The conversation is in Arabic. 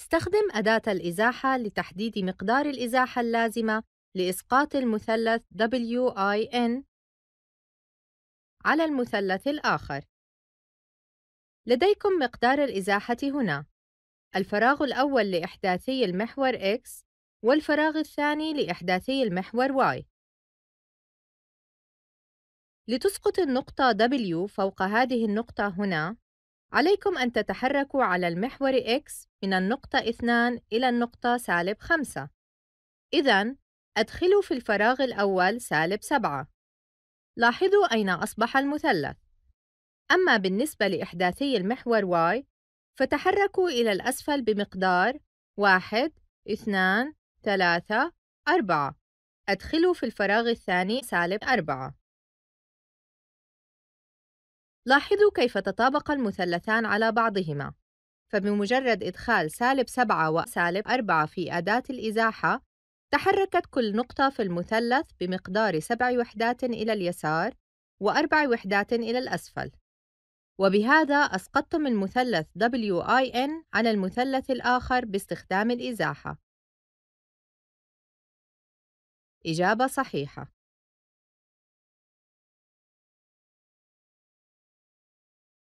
استخدم أداة الإزاحة لتحديد مقدار الإزاحة اللازمة لإسقاط المثلث WIN على المثلث الآخر. لديكم مقدار الإزاحة هنا. الفراغ الأول لإحداثي المحور X والفراغ الثاني لإحداثي المحور Y. لتسقط النقطة W فوق هذه النقطة هنا، عليكم أن تتحركوا على المحور X من النقطة 2 إلى النقطة سالب 5 إذا أدخلوا في الفراغ الأول سالب 7 لاحظوا أين أصبح المثلث أما بالنسبة لإحداثي المحور Y فتحركوا إلى الأسفل بمقدار 1 2 3 4 أدخلوا في الفراغ الثاني سالب 4 لاحظوا كيف تطابق المثلثان على بعضهما فبمجرد إدخال سالب 7 وسالب 4 في أداة الإزاحة تحركت كل نقطة في المثلث بمقدار سبع وحدات إلى اليسار وأربع وحدات إلى الأسفل وبهذا أسقطتم المثلث WIN عن المثلث الآخر باستخدام الإزاحة إجابة صحيحة